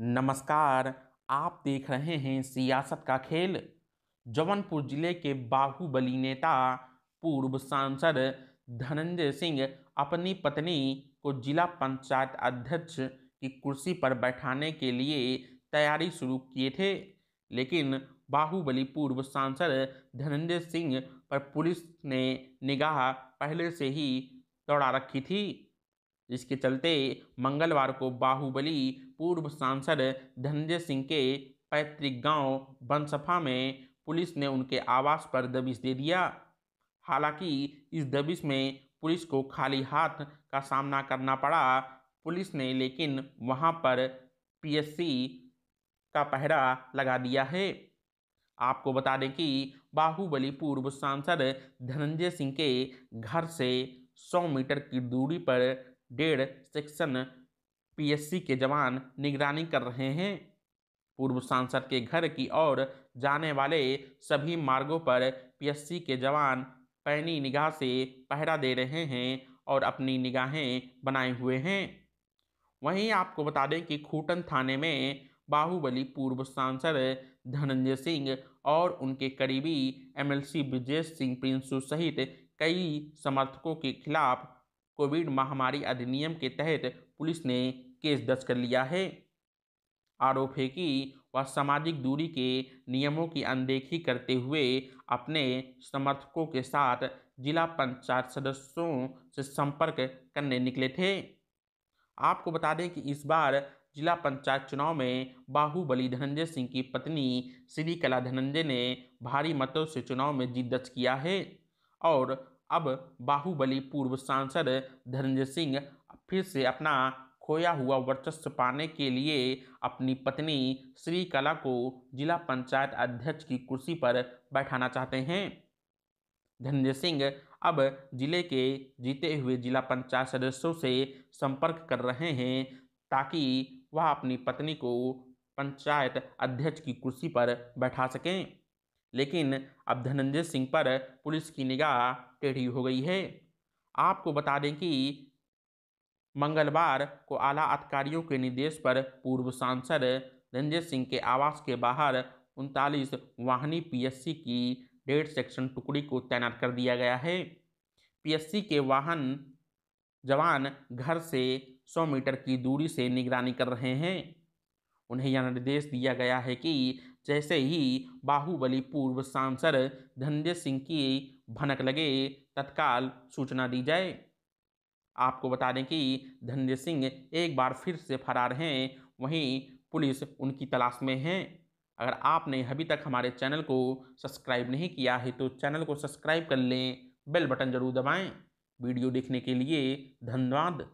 नमस्कार आप देख रहे हैं सियासत का खेल जबलपुर जिले के बाहुबली नेता पूर्व सांसद धनंजय सिंह अपनी पत्नी को जिला पंचायत अध्यक्ष की कुर्सी पर बैठाने के लिए तैयारी शुरू किए थे लेकिन बाहुबली पूर्व सांसद धनंजय सिंह पर पुलिस ने निगाह पहले से ही दौड़ा रखी थी जिसके चलते मंगलवार को बाहुबली पूर्व सांसद धनंजय सिंह के पैतृक गांव बनसफा में पुलिस ने उनके आवास पर दबिश दे दिया हालांकि इस दबिश में पुलिस को खाली हाथ का सामना करना पड़ा पुलिस ने लेकिन वहां पर पीएससी का पहरा लगा दिया है आपको बता दें कि बाहुबली पूर्व सांसद धनंजय सिंह के घर से 100 मीटर की दूरी पर डेढ़ सेक्शन पीएससी के जवान निगरानी कर रहे हैं पूर्व सांसद के घर की ओर जाने वाले सभी मार्गों पर पीएससी के जवान पैनी निगाह से पहरा दे रहे हैं और अपनी निगाहें बनाए हुए हैं वहीं आपको बता दें कि खूटन थाने में बाहुबली पूर्व सांसद धनंजय सिंह और उनके करीबी एमएलसी ब्रजेश सिंह प्रिंसू सहित कई समर्थकों के खिलाफ कोविड महामारी अधिनियम के तहत पुलिस ने केस दर्ज कर लिया है आरोप है कि वह सामाजिक दूरी के नियमों की अनदेखी करते हुए अपने समर्थकों के साथ जिला पंचायत सदस्यों से संपर्क करने निकले थे आपको बता दें कि इस बार जिला पंचायत चुनाव में बाहुबली धनंजय सिंह की पत्नी श्री कला धनंजय ने भारी मतों से चुनाव में जीत दर्ज किया है और अब बाहुबली पूर्व सांसद धर्मेंद्र सिंह फिर से अपना खोया हुआ वर्चस्व पाने के लिए अपनी पत्नी श्री कला को जिला पंचायत अध्यक्ष की कुर्सी पर बैठाना चाहते हैं धनंजय सिंह अब जिले के जीते हुए जिला पंचायत सदस्यों से संपर्क कर रहे हैं ताकि वह अपनी पत्नी को पंचायत अध्यक्ष की कुर्सी पर बैठा सकें लेकिन अब धनंजय सिंह पर पुलिस की निगाह टेढ़ी हो गई है आपको बता दें कि मंगलवार को आला अधिकारियों के निर्देश पर पूर्व सांसद धनंजय सिंह के आवास के बाहर उनतालीस वाहनी पीएससी की डेढ़ सेक्शन टुकड़ी को तैनात कर दिया गया है पीएससी के वाहन जवान घर से 100 मीटर की दूरी से निगरानी कर रहे हैं उन्हें यह निर्देश दिया गया है कि जैसे ही बाहुबली पूर्व सांसद धनंजय सिंह की भनक लगे तत्काल सूचना दी जाए आपको बता दें कि धनंजय सिंह एक बार फिर से फरार हैं वहीं पुलिस उनकी तलाश में है अगर आपने अभी तक हमारे चैनल को सब्सक्राइब नहीं किया है तो चैनल को सब्सक्राइब कर लें बेल बटन जरूर दबाएं वीडियो देखने के लिए धन्यवाद